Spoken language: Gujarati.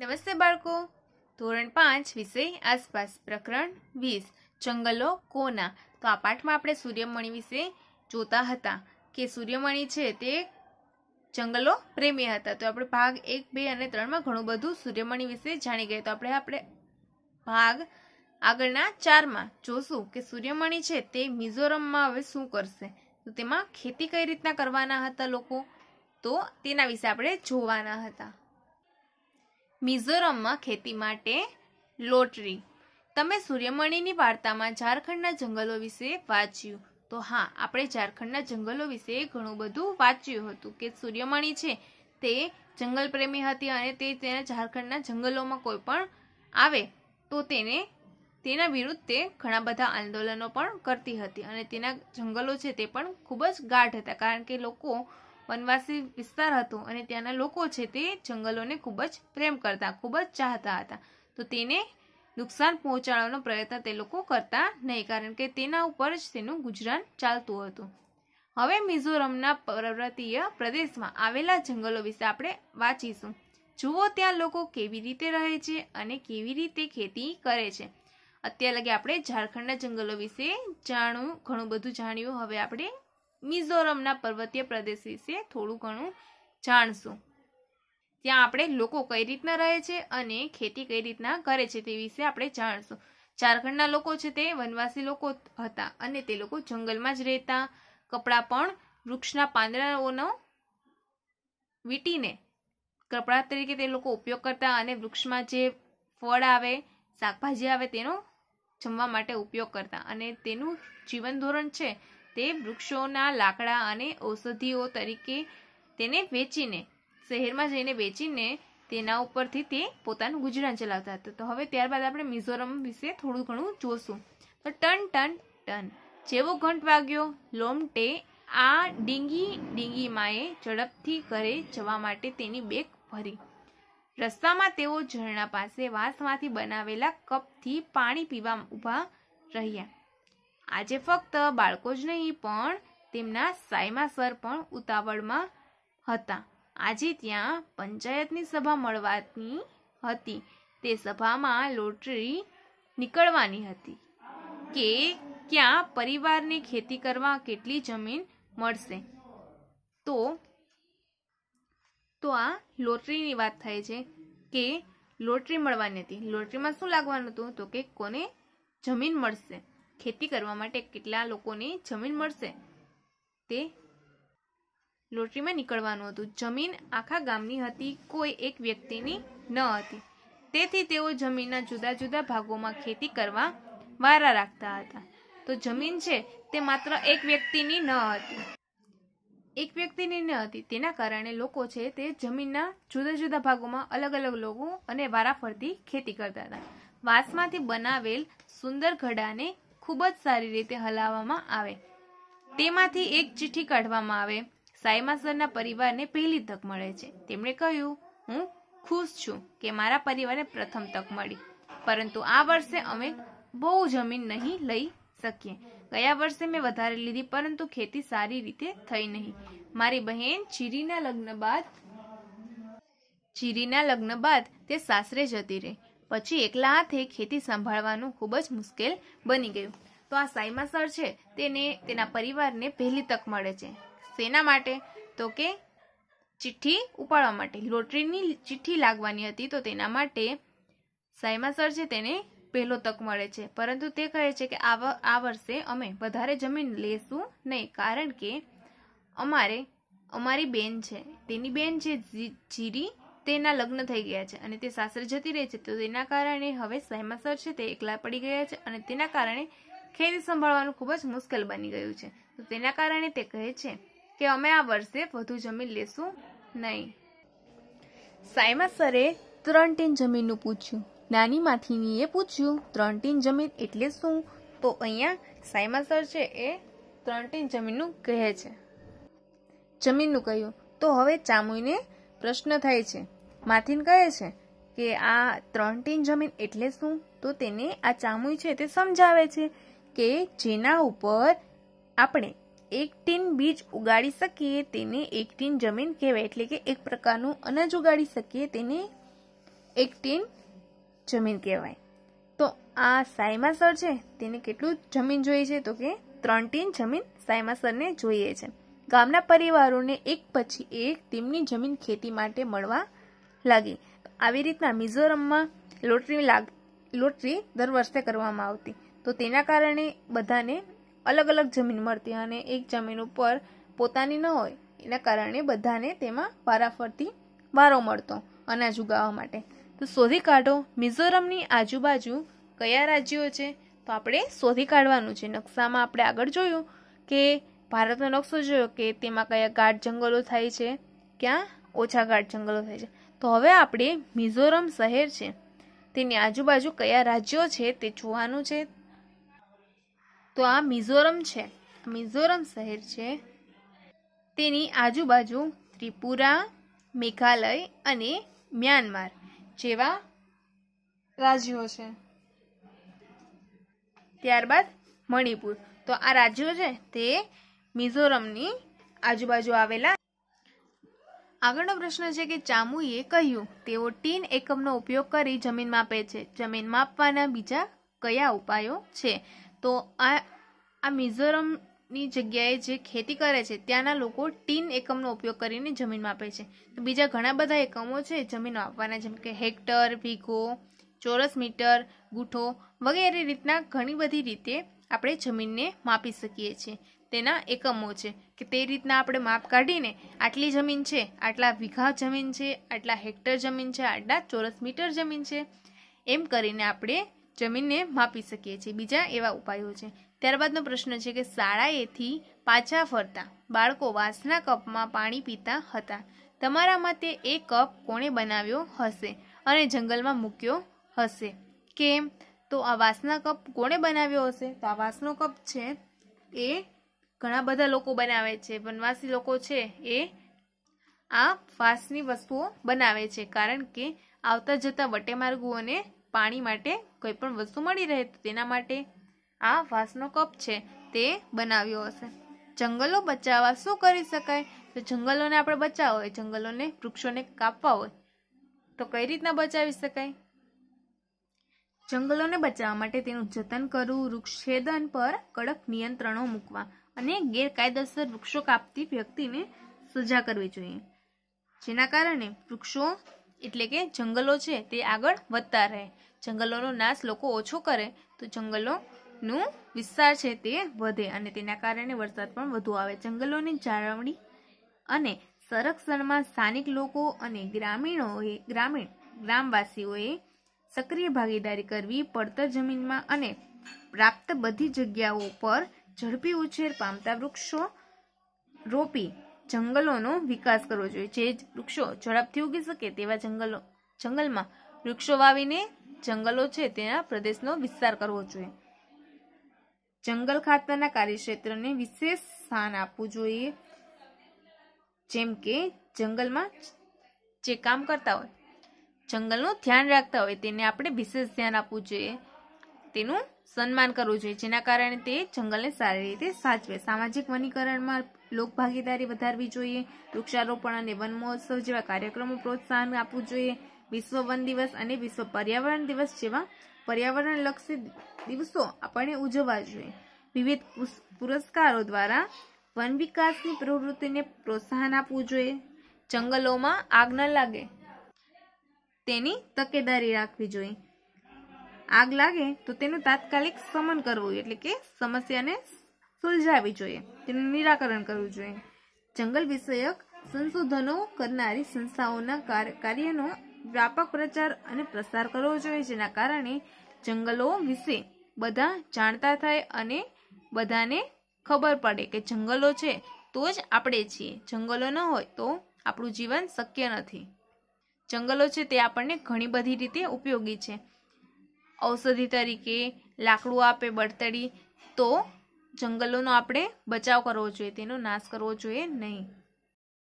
નમસ્તે બાળકો ધોરણ પાંચ વિષય આસપાસ પ્રકરણ વીસ જંગલો કોના તો આ પાઠમાં આપણે સૂર્યમણી વિશે જોતા હતા કે સૂર્યમણી છે તે જંગલો પ્રેમી હતા તો આપણે ભાગ એક બે અને ત્રણમાં ઘણું બધું સૂર્યમણી વિશે જાણી ગયા તો આપણે આપણે ભાગ આગળના ચારમાં જોશું કે સૂર્યમણી છે તે મિઝોરમમાં હવે શું કરશે તો તેમાં ખેતી કઈ રીતના કરવાના હતા લોકો તો તેના વિશે આપણે જોવાના હતા મિઝોરમમાં ખેતી માટે લોટરી તમે સૂર્યમણીની વાર્તામાં ઝારખંડના જંગલો વિશે વાંચ્યું તો હા આપણે ઝારખંડના જંગલો વિશે ઘણું બધું વાંચ્યું હતું કે સૂર્યમણી છે તે જંગલ પ્રેમી હતી અને તે તેના ઝારખંડના જંગલોમાં કોઈ પણ આવે તો તેને તેના વિરુદ્ધ તે ઘણા બધા આંદોલનો પણ કરતી હતી અને તેના જંગલો છે તે પણ ખૂબ જ ગાઢ હતા કારણ કે લોકો વનવાસી વિસ્તાર હતો અને ત્યાંના લોકો છે તે જંગલોને ખૂબ જ પ્રેમ કરતા ખૂબ જ ચાહતા હતા તો તેને નુકસાન પહોંચાડવાનો પ્રયત્ન તે લોકો કરતા નહીં કારણ કે તેના ઉપર જ તેનું ગુજરાન ચાલતું હતું હવે મિઝોરમના પર્વતીય પ્રદેશમાં આવેલા જંગલો વિશે આપણે વાંચીશું જુઓ ત્યાં લોકો કેવી રીતે રહે છે અને કેવી રીતે ખેતી કરે છે અત્યારે લગે આપણે ઝારખંડના જંગલો વિશે જાણવું ઘણું બધું જાણ્યું હવે આપણે મિઝોરમના પર્વતીય પ્રદેશ વિશે થોડું ઘણું જાણશું ત્યાં આપણે લોકો કઈ રીતના રહે છે અને ખેતી કઈ રીતના કરે છે તે વિશે આપણે જાણશું ઝારખંડના લોકો છે તે વનવાસી લોકો હતા અને તે લોકો જંગલમાં જ રહેતા કપડાં પણ વૃક્ષના પાંદડાઓનો વીટીને કપડાં તરીકે તે લોકો ઉપયોગ કરતા અને વૃક્ષમાં જે ફળ આવે શાકભાજી આવે તેનો જમવા માટે ઉપયોગ કરતા અને તેનું જીવન ધોરણ છે તે વૃક્ષોના લાકડા અને ઔષધિઓ તરીકે તેને વેચીને શહેરમાં જઈને વેચીને તેના ઉપરથી તે પોતાનું ગુજરાન ચલાવતા હતા તો હવે ત્યારબાદ આપણે મિઝોરમ વિશે થોડું ઘણું જોશું તો ટન ટન ટન જેવો ઘંટ વાગ્યો લોમટે આ ડીંગી ડીંગીમાએ ઝડપથી ઘરે જવા માટે તેની બેગ ભરી રસ્તામાં તેઓ ઝરણા પાસે વાંસમાંથી બનાવેલા કપથી પાણી પીવા ઊભા રહ્યા આજે ફક્ત બાળકો જ નહીં પણ તેમના સાયમા સર પણ ઉતાવળમાં હતા આજે ત્યાં પંચાયતની સભા મળવાની હતી તે સભામાં લોટરી નીકળવાની હતી કે ક્યાં પરિવારને ખેતી કરવા કેટલી જમીન મળશે તો તો આ લોટરીની વાત થાય છે કે લોટરી મળવાની હતી લોટરીમાં શું લાગવાનું હતું તો કે કોને જમીન મળશે ખેતી કરવા માટે કેટલા લોકોની જમીન મળશે તે લોટરીમાં નીકળવાનું હતું જમીન આખા ગામની હતી કોઈ એક વ્યક્તિની ન હતી તેથી તેઓ જમીનના જુદા જુદા ભાગોમાં ખેતી કરવા વારા રાખતા હતા તો જમીન છે તે માત્ર એક વ્યક્તિની ન હતી એક વ્યક્તિની ન હતી તેના કારણે લોકો છે તે જમીનના જુદા જુદા ભાગોમાં અલગ અલગ લોકો અને વારાફરતી ખેતી કરતા હતા વાંસમાંથી બનાવેલ સુંદર ઘડાને ખૂબ જ સારી રીતે હલાવવામાં આવે તેમાંથી એક ચિઠ્ઠી કાઢવામાં આવે સાયમાસરના પરિવારને પહેલી તક મળે છે તેમણે કહ્યું હું ખુશ છું કે મારા પરિવારને પ્રથમ તક મળી પરંતુ આ વર્ષે અમે બહુ જમીન નહીં લઈ શકીએ ગયા વર્ષે મેં વધારે લીધી પરંતુ ખેતી સારી રીતે થઈ નહીં મારી બહેન ચીરીના લગ્ન બાદ ચીરીના લગ્ન બાદ તે સાસરે જતી રહી પછી એકલા હાથે ખેતી સંભાળવાનું ખૂબ જ મુશ્કેલ બની ગયું તો આ સાયમા સર છે તેને તેના પરિવારને પહેલી તક મળે છે શેના માટે તો કે ચિઠ્ઠી ઉપાડવા માટે લોટરીની ચિઠ્ઠી લાગવાની હતી તો તેના માટે સાયમા સર છે તેને પહેલો તક મળે છે પરંતુ તે કહે છે કે આ વર્ષે અમે વધારે જમીન લેશું નહીં કારણ કે અમારે અમારી બેન છે તેની બેન છે જીરી તેના લગ્ન થઈ ગયા છે અને તે સાસરે જતી રહે છે તો તેના કારણે હવે સહેમાસર છે તે એકલા પડી ગયા છે અને તેના કારણે ખેતી સંભાળવાનું ખૂબ જ મુશ્કેલ બની ગયું છે તો તેના કારણે તે કહે છે કે અમે આ વર્ષે વધુ જમીન લેશું નહીં સાયમાસરે ત્રણ ટીન જમીનનું પૂછ્યું નાની માથીનીએ પૂછ્યું ત્રણ ટીન જમીન એટલે શું તો અહીંયા સાયમાસર છે એ ત્રણ ટીન જમીનનું કહે છે જમીનનું કહ્યું તો હવે ચામુઈને પ્રશ્ન થાય છે માથિન કહે છે કે આ ત્રણ ટીન જમીન એટલે શું તો તેને આ ચામુઈ છે તે સમજાવે છે કે જેના ઉપર આપણે એક ટીન બીજ ઉગાડી શકીએ તેને એક ટીન જમીન કહેવાય એટલે કે એક પ્રકારનું અનાજ ઉગાડી શકીએ તેને એક ટીન જમીન કહેવાય તો આ સાયમા સર છે તેને કેટલું જમીન જોઈએ છે તો કે ત્રણ ટીન જમીન સાયમા સરને જોઈએ છે ગામના પરિવારોને એક પછી એક તેમની જમીન ખેતી માટે મળવા લાગી આવી રીતના મિઝોરમમાં લોટરી લાગ લોટરી દર વર્ષે કરવામાં આવતી તો તેના કારણે બધાને અલગ અલગ જમીન મળતી અને એક જમીન ઉપર પોતાની ન હોય એના કારણે બધાને તેમાં વારાફરતી વારો મળતો અનાજ ઉગાવવા માટે તો શોધી કાઢો મિઝોરમની આજુબાજુ કયા રાજ્યો છે તો આપણે શોધી કાઢવાનું છે નકશામાં આપણે આગળ જોયું કે ભારતનો નકશો જોયો કે તેમાં કયા ગાઢ જંગલો થાય છે ક્યાં ઓછા ગાઢ જંગલો થાય છે તો હવે આપણે મિઝોરમ શહેર છે તેની આજુબાજુ કયા રાજ્યો છે તે જોવાનું છે તો આ મિઝોરમ છે મિઝોરમ શહેર છે તેની આજુબાજુ ત્રિપુરા મેઘાલય અને મ્યાનમાર જેવા રાજ્યો છે ત્યારબાદ મણિપુર તો આ રાજ્યો છે તે મિઝોરમની આજુબાજુ આવેલા આગળનો પ્રશ્ન છે કે ચામુએ કહ્યું તેઓ ટીન એકમનો ઉપયોગ કરી જમીન માપે છે જમીન માપવાના બીજા કયા ઉપાયો છે તો આ આ મિઝોરમની જગ્યાએ જે ખેતી કરે છે ત્યાંના લોકો ટીન એકમનો ઉપયોગ કરીને જમીન માપે છે તો બીજા ઘણા બધા એકમો છે જમીન માપવાના જેમ કે હેક્ટર વીઘો ચોરસ મીટર ગુઠો વગેરે રીતના ઘણી બધી રીતે આપણે જમીનને માપી શકીએ છીએ તેના એકમો છે કે તે રીતના આપણે માપ કાઢીને આટલી જમીન છે આટલા વીઘા જમીન છે આટલા હેક્ટર જમીન છે આટલા ચોરસ મીટર જમીન છે એમ કરીને આપણે જમીનને માપી શકીએ છીએ બીજા એવા ઉપાયો છે ત્યારબાદનો પ્રશ્ન છે કે શાળાએથી પાછા ફરતા બાળકો વાસના કપમાં પાણી પીતા હતા તમારા માટે એ કપ કોણે બનાવ્યો હશે અને જંગલમાં મૂક્યો હશે કેમ તો આ વાસના કપ કોણે બનાવ્યો હશે તો આ વાસનો કપ છે એ ઘણા બધા લોકો બનાવે છે વનવાસી લોકો છે એ આ ફાસની વસ્તુઓ બનાવે છે કારણ કે આવતા જતા વટેમાર્ગુઓને પાણી માટે કોઈ પણ વસ્તુ મળી રહે તો તેના માટે આ વાંસનો કપ છે તે બનાવ્યો હશે જંગલો બચાવવા શું કરી શકાય તો જંગલોને આપણે બચાવવા હોય જંગલોને વૃક્ષોને કાપવા હોય તો કઈ રીતના બચાવી શકાય જંગલોને બચાવવા માટે તેનું જતન કરવું વૃક્ષછેદન પર કડક નિયંત્રણો મૂકવા અને ગેરકાયદેસર વૃક્ષો કાપતી વ્યક્તિને સજા કરવી જોઈએ જેના કારણે વૃક્ષો એટલે કે જંગલો છે તે આગળ વધતા રહે જંગલોનો નાશ લોકો ઓછો કરે તો જંગલોનું વિસ્તાર છે તે વધે અને તેના કારણે વરસાદ પણ વધુ આવે જંગલોની જાળવણી અને સંરક્ષણમાં સ્થાનિક લોકો અને ગ્રામીણોએ ગ્રામીણ ગ્રામવાસીઓએ સક્રિય ભાગીદારી કરવી પડતર જમીનમાં અને પ્રાપ્ત બધી જગ્યાઓ પર ઝડપી ઉછેર પામતા વૃક્ષો રોપી જંગલોનો વિકાસ કરવો જોઈએ જે વૃક્ષો ઝડપથી ઉગી શકે તેવા જંગલો જંગલમાં વૃક્ષો વાવીને જંગલો છે તેના પ્રદેશનો વિસ્તાર કરવો જોઈએ જંગલ ખાતાના કાર્યક્ષેત્રને વિશેષ સ્થાન આપવું જોઈએ જેમ કે જંગલમાં જે કામ કરતા હોય જંગલનું ધ્યાન રાખતા હોય તેને આપણે વિશેષ ધ્યાન આપવું જોઈએ તેનું સન્માન કરવું જોઈએ જેના કારણે તે જંગલને સારી રીતે સાચવે સામાજિક વનીકરણમાં લોકભાગીદારી વધારવી જોઈએ વૃક્ષારોપણ અને વન મહોત્સવ જેવા કાર્યક્રમો પ્રોત્સાહન આપવું જોઈએ વિશ્વ વન દિવસ અને વિશ્વ પર્યાવરણ દિવસ જેવા પર્યાવરણલક્ષી દિવસો આપણે ઉજવવા જોઈએ વિવિધ પુરસ્કારો દ્વારા વન વિકાસની પ્રવૃત્તિને પ્રોત્સાહન આપવું જોઈએ જંગલોમાં આગ ન લાગે તેની તકેદારી રાખવી જોઈએ આગ લાગે તો તેનું તાત્કાલિક સમન કરવું એટલે કે સમસ્યાને સુલઝાવી જોઈએ તેનું નિરાકરણ કરવું જોઈએ જંગલ વિષયક સંશોધનો કરનારી સંસ્થાઓના કાર્યનો વ્યાપક પ્રચાર અને પ્રસાર કરવો જોઈએ જેના કારણે જંગલો વિશે બધા જાણતા થાય અને બધાને ખબર પડે કે જંગલો છે તો જ આપણે છીએ જંગલો ન હોય તો આપણું જીવન શક્ય નથી જંગલો છે તે આપણને ઘણી બધી રીતે ઉપયોગી છે ઔષધિ તરીકે લાકડું આપે બળતરી તો જંગલોનો આપણે બચાવ કરવો જોઈએ તેનો નાશ કરવો જોઈએ નહીં